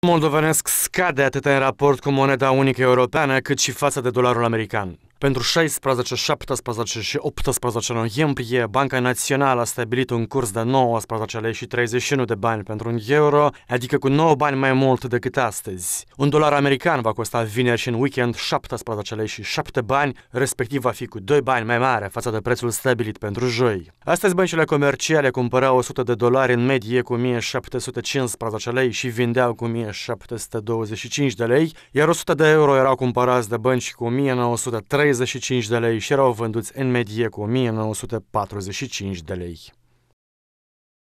moldovenesc scade atât în raport cu moneda unică europeană, cât și față de dolarul american. Pentru 16, 17 și 18 noiembrie, Banca Națională a stabilit un curs de 19 lei și 31 de bani pentru un euro, adică cu 9 bani mai mult decât astăzi. Un dolar american va costa vineri și în weekend 17 lei și 7 bani, respectiv va fi cu 2 bani mai mare față de prețul stabilit pentru joi. Astăzi băncile comerciale cumpărau 100 de dolari în medie cu 1715 lei și vindeau cu 1725 de lei, iar 100 de euro erau cumpărați de bănci cu 1930 165 de lei și erau vânduți în medie cu 1945 de lei.